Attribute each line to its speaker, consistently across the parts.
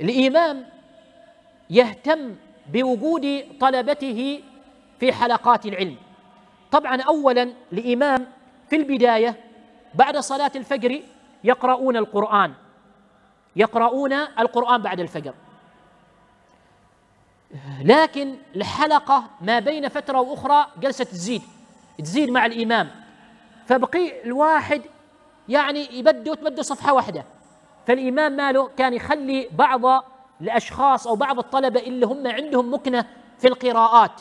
Speaker 1: الإمام يهتم بوجود طلبته في حلقات العلم طبعا أولا الإمام في البداية بعد صلاة الفجر يقرؤون القرآن يقرؤون القرآن بعد الفجر لكن الحلقة ما بين فترة وأخرى جلسة تزيد تزيد مع الإمام فبقي الواحد يعني يبدو تبدو صفحة واحدة فالإمام ماله كان يخلي بعض الأشخاص أو بعض الطلبة اللي هم عندهم مكنة في القراءات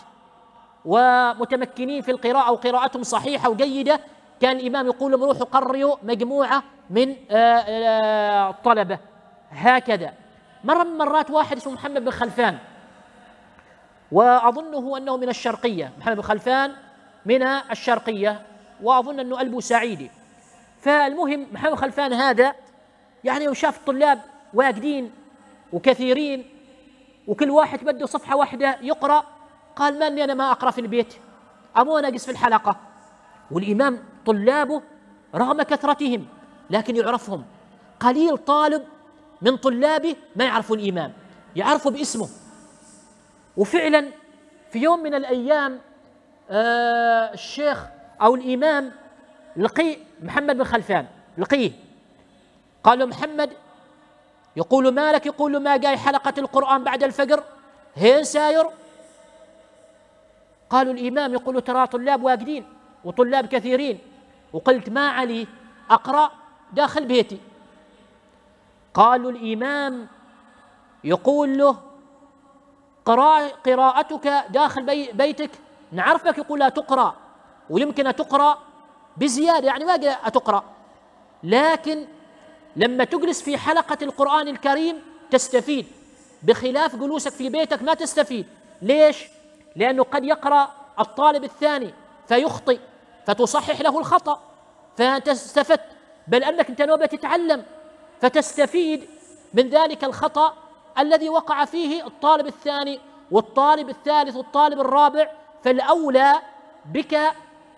Speaker 1: ومتمكنين في القراءة وقراءتهم صحيحة وجيدة كان الإمام يقول لهم روحوا قرئوا مجموعة من آه، آه، الطلبة هكذا مرة من مرات واحد اسمه محمد بن خلفان وأظنه أنه من الشرقية محمد بن خلفان من الشرقية وأظن أنه ألبو سعيدي فالمهم محمد خلفان هذا يعني وشاف الطلاب واجدين وكثيرين وكل واحد بده صفحة واحدة يقرأ قال ما أني أنا ما أقرأ في البيت أمو ناقص في الحلقة والإمام طلابه رغم كثرتهم لكن يعرفهم قليل طالب من طلابه ما يعرفوا الإمام يعرفوا باسمه وفعلا في يوم من الأيام آه، الشيخ أو الإمام لقي محمد بن خلفان لقيه قال محمد يقول مالك يقول ما جاي حلقة القرآن بعد الفجر هين ساير قالوا الإمام يقول ترى طلاب واجدين وطلاب كثيرين وقلت ما علي أقرأ داخل بيتي قالوا الإمام يقول له قراء قراءتك داخل بي بيتك نعرفك يقول لا تقرأ ويمكن تقرأ بزيادة يعني ما تقرأ لكن لما تجلس في حلقة القرآن الكريم تستفيد بخلاف جلوسك في بيتك ما تستفيد ليش؟ لأنه قد يقرأ الطالب الثاني فيخطئ فتصحح له الخطأ فأنت استفدت بل أنك أنت نوبة تتعلم فتستفيد من ذلك الخطأ الذي وقع فيه الطالب الثاني والطالب الثالث والطالب الرابع فالأولى بك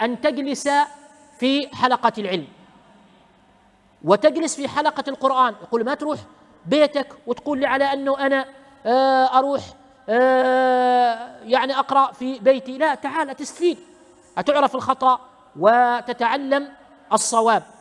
Speaker 1: أن تجلس في حلقة العلم وتجلس في حلقة القرآن يقول ما تروح بيتك وتقول لي على أنه أنا آه، أروح آه، يعني أقرأ في بيتي لا تعال تستفيد أتعرف الخطأ وتتعلم الصواب